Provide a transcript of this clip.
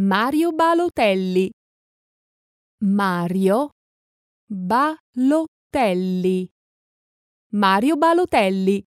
Mario Balotelli. Mario Balotelli. Mario Balotelli.